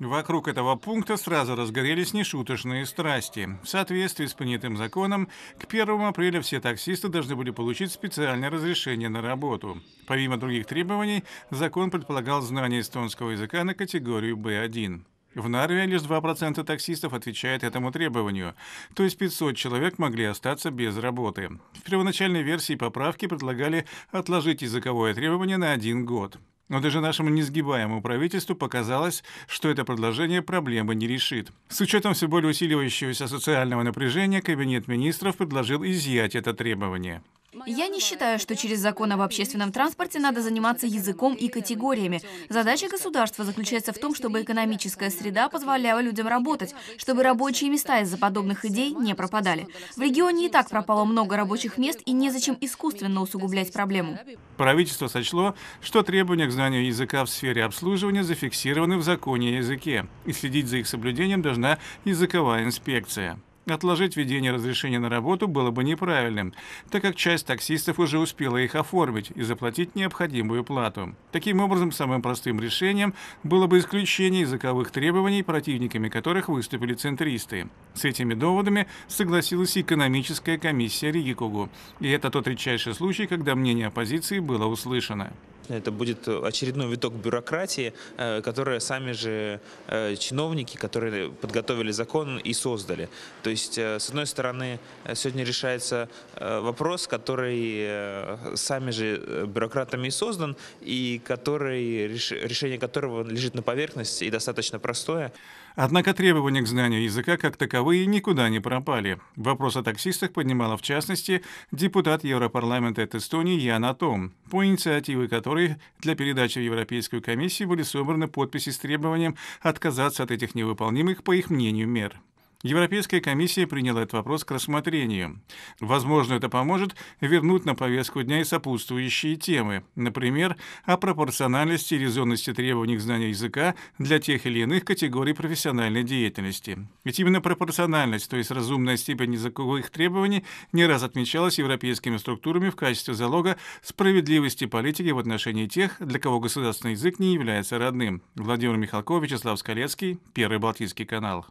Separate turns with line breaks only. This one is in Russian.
Вокруг этого пункта сразу разгорелись нешуточные страсти. В соответствии с понятым законом, к 1 апреля все таксисты должны были получить специальное разрешение на работу. Помимо других требований, закон предполагал знание эстонского языка на категорию B1. В Нарве лишь 2% таксистов отвечает этому требованию, то есть 500 человек могли остаться без работы. В первоначальной версии поправки предлагали отложить языковое требование на один год. Но даже нашему несгибаемому правительству показалось, что это предложение проблемы не решит. С учетом все более усиливающегося социального напряжения, Кабинет министров предложил изъять это требование.
Я не считаю, что через закон об общественном транспорте надо заниматься языком и категориями. Задача государства заключается в том, чтобы экономическая среда позволяла людям работать, чтобы рабочие места из-за подобных идей не пропадали. В регионе и так пропало много рабочих мест, и незачем искусственно усугублять проблему.
Правительство сочло, что требования к знанию языка в сфере обслуживания зафиксированы в законе о языке, и следить за их соблюдением должна языковая инспекция. Отложить введение разрешения на работу было бы неправильным, так как часть таксистов уже успела их оформить и заплатить необходимую плату. Таким образом, самым простым решением было бы исключение языковых требований, противниками которых выступили центристы. С этими доводами согласилась экономическая комиссия Ригикугу. И это тот редчайший случай, когда мнение оппозиции было услышано.
Это будет очередной виток бюрократии, э, которое сами же э, чиновники, которые подготовили закон и создали. То есть, э, с одной стороны, э, сегодня решается э, вопрос, который сами же бюрократами и создан, и который, решение которого лежит на поверхности и достаточно простое.
Однако требования к знанию языка как таковые никуда не пропали. Вопрос о таксистах поднимала, в частности, депутат Европарламента от Эстонии Яна Том, по инициативе которой для передачи в Европейскую комиссию были собраны подписи с требованием отказаться от этих невыполнимых, по их мнению, мер. Европейская комиссия приняла этот вопрос к рассмотрению. Возможно, это поможет вернуть на повестку дня и сопутствующие темы, например, о пропорциональности и резонности требований к знанию языка для тех или иных категорий профессиональной деятельности. Ведь именно пропорциональность, то есть разумная степень языковых требований, не раз отмечалась европейскими структурами в качестве залога справедливости политики в отношении тех, для кого государственный язык не является родным. Владимир Михалков, Вячеслав Скалецкий, Первый Балтийский канал.